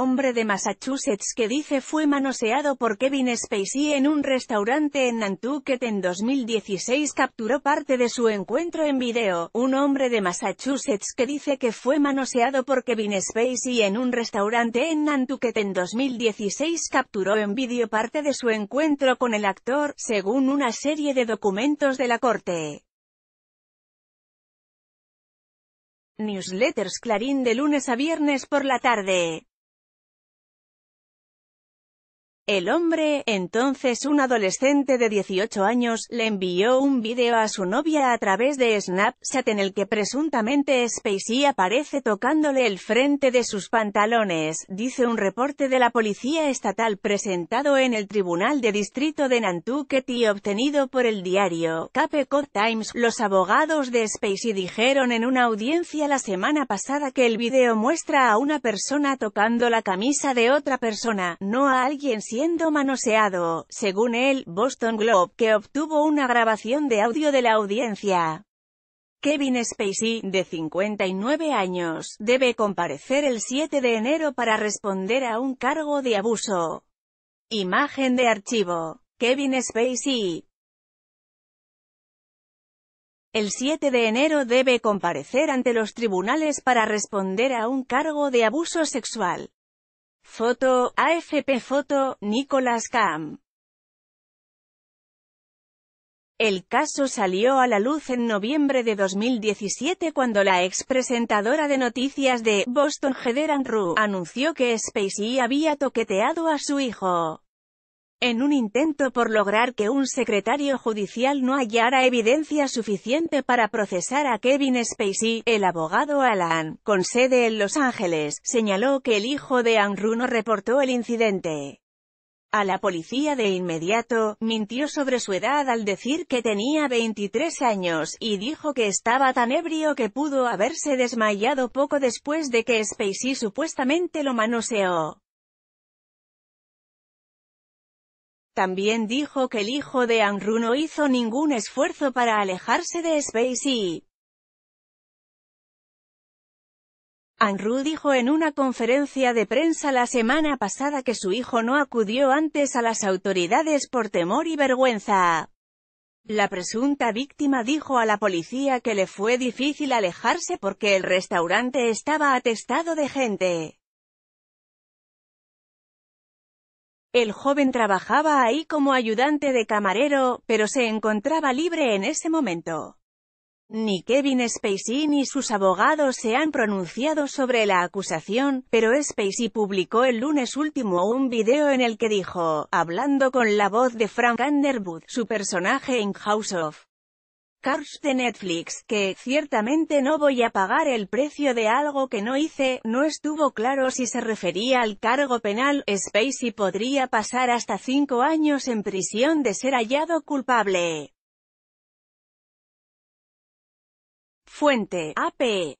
hombre de Massachusetts que dice fue manoseado por Kevin Spacey en un restaurante en Nantucket en 2016 capturó parte de su encuentro en video. Un hombre de Massachusetts que dice que fue manoseado por Kevin Spacey en un restaurante en Nantucket en 2016 capturó en video parte de su encuentro con el actor, según una serie de documentos de la corte. Newsletters Clarín de lunes a viernes por la tarde. El hombre, entonces un adolescente de 18 años, le envió un video a su novia a través de Snapchat en el que presuntamente Spacey aparece tocándole el frente de sus pantalones, dice un reporte de la Policía Estatal presentado en el Tribunal de Distrito de Nantucket y obtenido por el diario Cod Times. Los abogados de Spacey dijeron en una audiencia la semana pasada que el video muestra a una persona tocando la camisa de otra persona, no a alguien siendo manoseado, según el Boston Globe, que obtuvo una grabación de audio de la audiencia. Kevin Spacey, de 59 años, debe comparecer el 7 de enero para responder a un cargo de abuso. Imagen de archivo. Kevin Spacey, el 7 de enero debe comparecer ante los tribunales para responder a un cargo de abuso sexual. Foto, AFP Foto, Nicolas Cam. El caso salió a la luz en noviembre de 2017 cuando la expresentadora de noticias de Boston and Ru, anunció que Spacey había toqueteado a su hijo en un intento por lograr que un secretario judicial no hallara evidencia suficiente para procesar a Kevin Spacey, el abogado Alan, con sede en Los Ángeles, señaló que el hijo de Anne no reportó el incidente. A la policía de inmediato, mintió sobre su edad al decir que tenía 23 años, y dijo que estaba tan ebrio que pudo haberse desmayado poco después de que Spacey supuestamente lo manoseó. También dijo que el hijo de Anru no hizo ningún esfuerzo para alejarse de Spacey. Anru dijo en una conferencia de prensa la semana pasada que su hijo no acudió antes a las autoridades por temor y vergüenza. La presunta víctima dijo a la policía que le fue difícil alejarse porque el restaurante estaba atestado de gente. El joven trabajaba ahí como ayudante de camarero, pero se encontraba libre en ese momento. Ni Kevin Spacey ni sus abogados se han pronunciado sobre la acusación, pero Spacey publicó el lunes último un video en el que dijo, hablando con la voz de Frank Underwood, su personaje en House of Cars de Netflix, que, ciertamente no voy a pagar el precio de algo que no hice, no estuvo claro si se refería al cargo penal, Spacey podría pasar hasta cinco años en prisión de ser hallado culpable. Fuente, AP